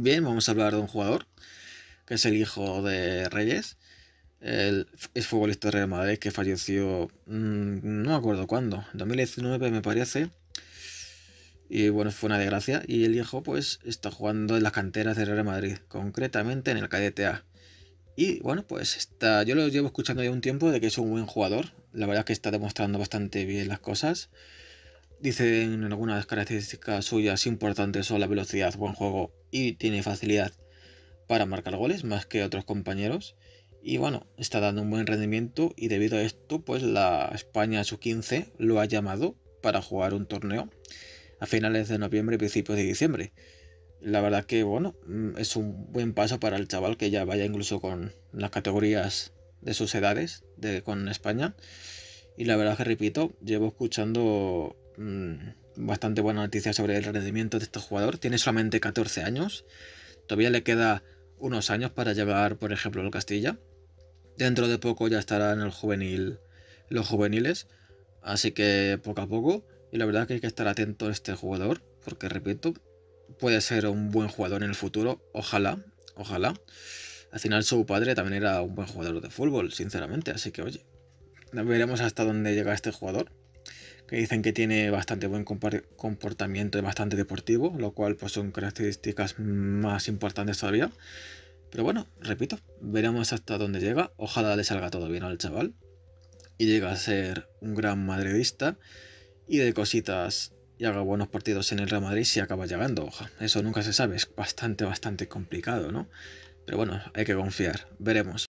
Bien, vamos a hablar de un jugador, que es el hijo de Reyes, el es futbolista de Real Madrid que falleció, mm, no me acuerdo cuándo, 2019 me parece. Y bueno, fue una desgracia. Y el hijo pues está jugando en las canteras de Real Madrid, concretamente en el Cadete A. Y bueno, pues está, yo lo llevo escuchando ya un tiempo de que es un buen jugador. La verdad es que está demostrando bastante bien las cosas. Dicen en algunas características suyas importantes son la velocidad, buen juego y tiene facilidad para marcar goles más que otros compañeros. Y bueno, está dando un buen rendimiento y debido a esto, pues la España su 15 lo ha llamado para jugar un torneo a finales de noviembre y principios de diciembre. La verdad que bueno, mm, es un buen paso para el chaval que ya vaya incluso con las categorías de sus edades con España. Y la verdad que repito, llevo escuchando bastante buena noticia sobre el rendimiento de este jugador. Tiene solamente 14 años. Todavía le queda unos años para llegar, por ejemplo, al Castilla. Dentro de poco ya estará en el juvenil, los juveniles. Así que poco a poco. Y la verdad que hay que estar atento a este jugador. Porque, repito, puede ser un buen jugador en el futuro. Ojalá, ojalá. Al final su padre también era un buen jugador de fútbol, sinceramente. Así que, oye, veremos hasta dónde llega este jugador que dicen que tiene bastante buen comportamiento y bastante deportivo, lo cual pues son características más importantes todavía. Pero bueno, repito, veremos hasta dónde llega. Ojalá le salga todo bien al chaval y llega a ser un gran madridista y de cositas y haga buenos partidos en el Real Madrid si acaba llegando. Oja, eso nunca se sabe, es bastante, bastante complicado, ¿no? Pero bueno, hay que confiar, veremos.